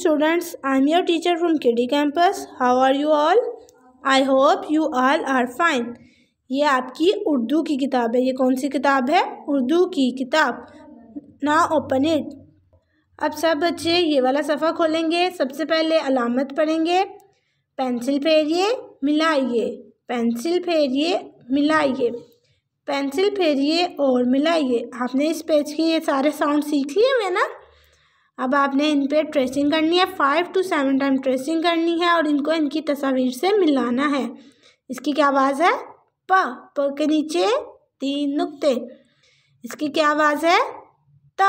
students I am your teacher teacher K D campus how are you all I hope you all are fine ये आपकी उर्दू की किताब है ये कौन सी किताब है उर्दू की किताब ना ओपन इट अब सब बच्चे ये वाला सफ़ा खोलेंगे सबसे पहले अलामत पढ़ेंगे पेंसिल फेरिए मिलाइए पेंसिल फेरिए मिलाइए पेंसिल फेरिए और मिलाइए आपने इस पेज के ये सारे साउंड सीख लिए हुए ना अब आपने इन पर ट्रेसिंग करनी है five to seven time tracing करनी है और इनको इनकी तस्वीर से मिलाना है इसकी क्या आवाज़ है प प के नीचे तीन नुक्ते इसकी क्या आवाज़ है त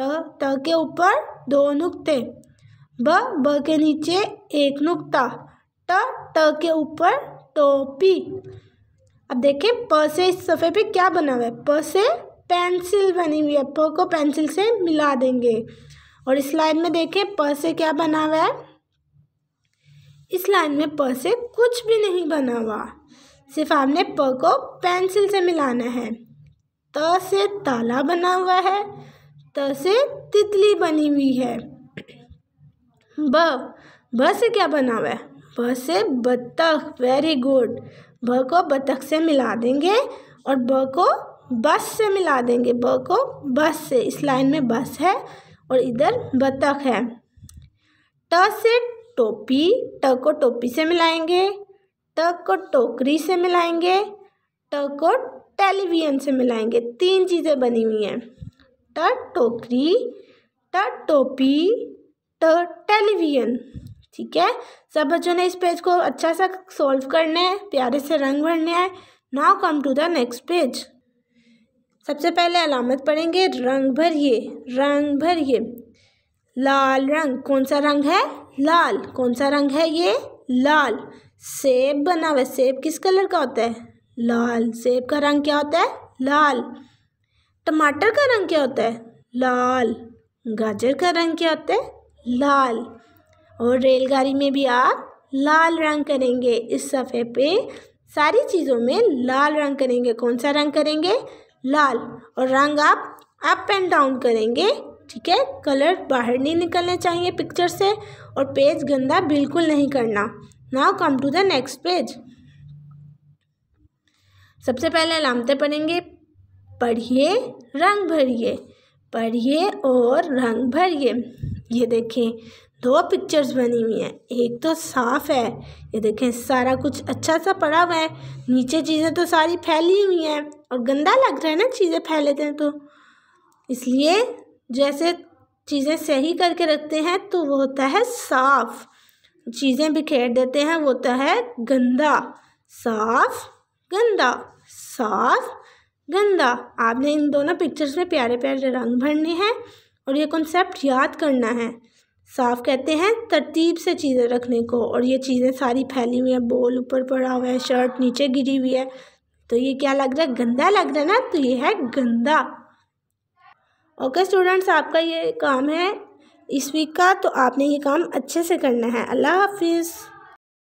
त त के ऊपर दो नुक्ते ब ब के नीचे एक नुक्ता ट ट के ऊपर टोपी अब देखिए प से इस सफ़े पे क्या बना हुआ है प से पेंसिल बनी हुई है प को पेंसिल से मिला देंगे और इस लाइन में देखें प से क्या बना हुआ है इस लाइन में प से कुछ भी नहीं बना हुआ सिर्फ आपने प को पेंसिल से मिलाना है त से ताला बना हुआ है त से तितली बनी हुई है ब ब से क्या बना हुआ है ब से बतख वेरी गुड ब को बतख से मिला देंगे और ब को बस से मिला देंगे ब को बस से इस लाइन में बस है और इधर बतख है ट से टोपी ट को टोपी से मिलाएंगे ट को टोकरी से मिलाएंगे ट को टेलीविजन से मिलाएंगे तीन चीज़ें बनी हुई हैं ट टोकरी ट टोपी ट टेलीविजन ठीक है सब बच्चों ने इस पेज को अच्छा सा सॉल्व करना है प्यारे से रंग भरने हैं now come to the next page सबसे पहले अलामत पढ़ेंगे रंग भरिए रंग भरिए लाल रंग कौन सा रंग है लाल कौन सा रंग है ये लाल सेब बना हुआ सेब किस कलर का होता है लाल सेब का रंग क्या होता है लाल टमाटर का रंग क्या होता है लाल गाजर का रंग क्या होता है लाल और रेलगाड़ी में भी आप लाल रंग करेंगे इस सफ़े पे सारी चीज़ों में लाल रंग करेंगे कौन सा रंग करेंगे लाल और रंग आप अप एंड डाउन करेंगे ठीक है कलर बाहर नहीं निकलने चाहिए पिक्चर से और पेज गंदा बिल्कुल नहीं करना now come to the next page सबसे पहले लामते पढ़ेंगे पढ़िए रंग भरिए पढ़िए और रंग भरिए ये देखें दो पिक्चर्स बनी हुई हैं एक तो साफ़ है ये देखें सारा कुछ अच्छा सा पड़ा हुआ है नीचे चीज़ें तो सारी फैली हुई हैं और गंदा लग रहा है ना चीज़ें फैलेते हैं तो इसलिए जैसे चीज़ें सही करके रखते हैं तो वो होता है साफ़ चीज़ें बिखेर देते हैं वो होता है गंदा साफ गंदा साफ गंदा आपने इन दोनों पिक्चर्स में प्यारे प्यारे रंग भरने हैं और ये कॉन्सेप्ट याद करना है साफ कहते हैं तरतीब से चीज़ें रखने को और ये चीज़ें सारी फैली हुई हैं बोल ऊपर पड़ा हुआ है शर्ट नीचे गिरी हुई है तो ये क्या लग रहा है गंदा लग रहा है ना तो ये है गंदा ओके okay, स्टूडेंट्स आपका ये काम है इस वीक का तो आपने ये काम अच्छे से करना है अल्लाह हाफिज़